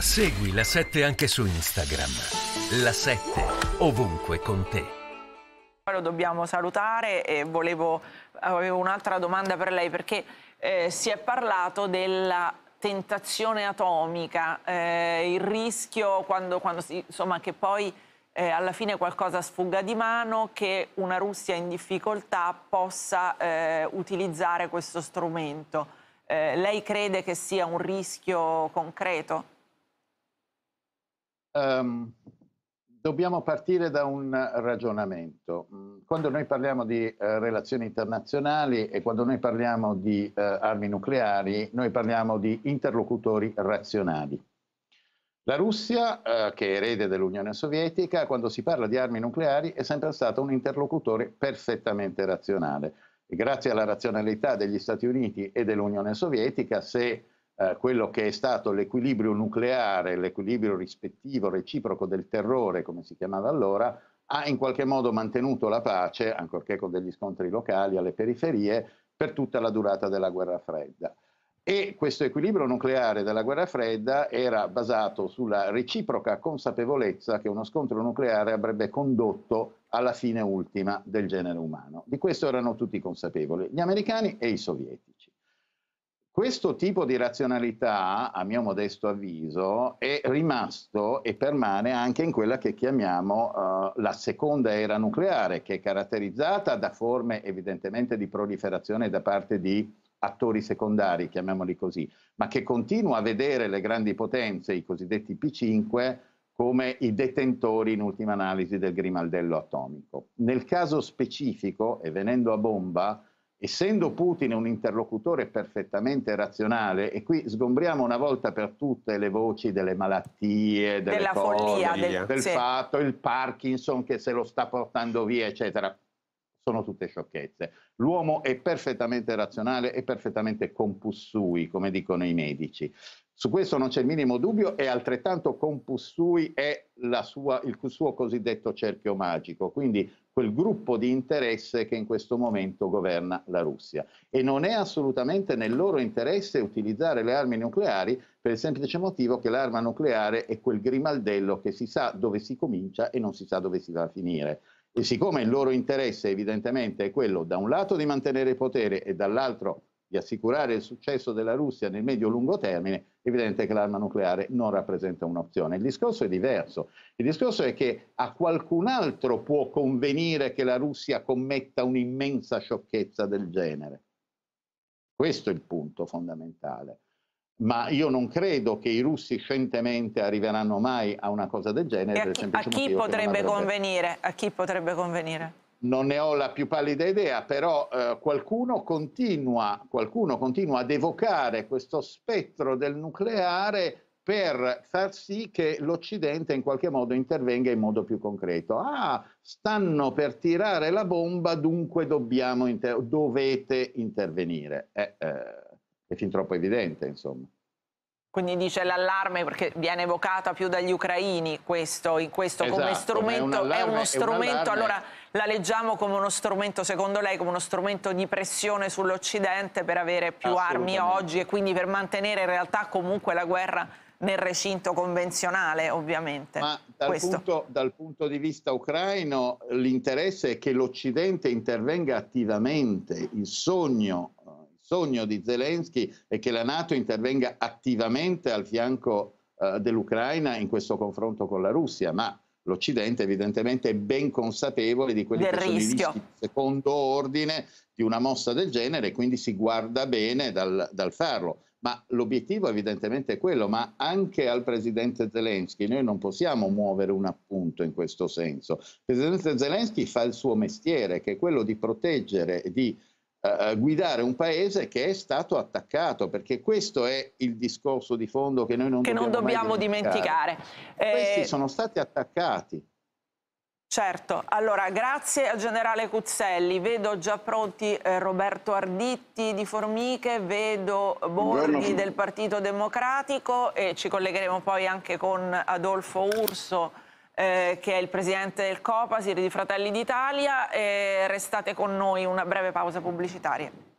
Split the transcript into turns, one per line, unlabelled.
Segui la 7 anche su Instagram. La 7 ovunque con te.
Lo dobbiamo salutare e volevo, avevo un'altra domanda per lei perché eh, si è parlato della tentazione atomica, eh, il rischio quando, quando si, insomma, che poi eh, alla fine qualcosa sfugga di mano, che una Russia in difficoltà possa eh, utilizzare questo strumento. Eh, lei crede che sia un rischio concreto?
um, dobbiamo partire da un ragionamento. Mm, quando noi parliamo di eh, relazioni internazionali e quando noi parliamo di eh, armi nucleari, noi parliamo di interlocutori razionali. La Russia, eh, che è erede dell'Unione Sovietica, quando si parla di armi nucleari è sempre stata un interlocutore perfettamente razionale. E grazie alla razionalità degli Stati Uniti e dell'Unione Sovietica, se eh, quello che è stato l'equilibrio nucleare, l'equilibrio rispettivo, reciproco del terrore, come si chiamava allora, ha in qualche modo mantenuto la pace, ancorché con degli scontri locali alle periferie, per tutta la durata della guerra fredda. E questo equilibrio nucleare della guerra fredda era basato sulla reciproca consapevolezza che uno scontro nucleare avrebbe condotto alla fine ultima del genere umano. Di questo erano tutti consapevoli, gli americani e i sovietici. Questo tipo di razionalità, a mio modesto avviso, è rimasto e permane anche in quella che chiamiamo uh, la seconda era nucleare, che è caratterizzata da forme evidentemente di proliferazione da parte di attori secondari, chiamiamoli così, ma che continua a vedere le grandi potenze, i cosiddetti P5, come i detentori in ultima analisi del grimaldello atomico. Nel caso specifico, e venendo a bomba, essendo Putin un interlocutore perfettamente razionale, e qui sgombriamo una volta per tutte le voci delle malattie, delle della cose, follia, del, del sì. fatto, il Parkinson che se lo sta portando via, eccetera. Sono tutte sciocchezze. L'uomo è perfettamente razionale e perfettamente compussui, come dicono i medici. Su questo non c'è il minimo dubbio e altrettanto compussui è sua, il suo cosiddetto cerchio magico, quindi quel gruppo di interesse che in questo momento governa la Russia. E non è assolutamente nel loro interesse utilizzare le armi nucleari per il semplice motivo che l'arma nucleare è quel grimaldello che si sa dove si comincia e non si sa dove si va a finire. E siccome il loro interesse evidentemente è quello da un lato di mantenere il potere e dall'altro di assicurare il successo della Russia nel medio-lungo termine, è evidente che l'arma nucleare non rappresenta un'opzione. Il discorso è diverso. Il discorso è che a qualcun altro può convenire che la Russia commetta un'immensa sciocchezza del genere. Questo è il punto fondamentale. Ma io non credo che i russi scientemente arriveranno mai a una cosa del genere. E a chi, a chi potrebbe
convenire? A chi potrebbe convenire?
non ne ho la più pallida idea, però eh, qualcuno, continua, qualcuno continua ad evocare questo spettro del nucleare per far sì che l'Occidente in qualche modo intervenga in modo più concreto. Ah, stanno per tirare la bomba, dunque inter- dovete intervenire. Eh, eh, è fin troppo evidente, insomma.
Quindi dice l'allarme perché viene evocata più dagli ucraini questo, in questo esatto, come strumento, è, allarme, è, uno strumento, è allora la leggiamo come uno strumento, secondo lei, come uno strumento di pressione sull'Occidente per avere più armi oggi e quindi per mantenere in realtà comunque la guerra nel recinto convenzionale, ovviamente. Ma
dal, punto, dal punto, di vista ucraino l'interesse è che l'Occidente intervenga attivamente. Il sogno sogno di Zelensky è che la Nato intervenga attivamente al fianco eh, dell'Ucraina in questo confronto con la Russia, ma l'Occidente evidentemente è ben consapevole di quelli del che rischio. di secondo ordine di una mossa del genere e quindi si guarda bene dal, dal farlo. Ma l'obiettivo evidentemente è quello, ma anche al presidente Zelensky noi non possiamo muovere un appunto in questo senso. Il presidente Zelensky fa il suo mestiere, che è quello di proteggere e di eh, guidare un paese che è stato attaccato, perché questo è il discorso di fondo che noi non che dobbiamo, non dobbiamo dimenticare. dimenticare. Eh, Questi eh... sono stati attaccati. Certo, allora grazie al
generale Cuzzelli, vedo già pronti eh, Roberto Arditti di Formiche, vedo Borghi del Partito Democratico e ci collegheremo poi anche con Adolfo Urso eh, che è il presidente del Copasir di Fratelli d'Italia. restate con noi una breve pausa pubblicitaria.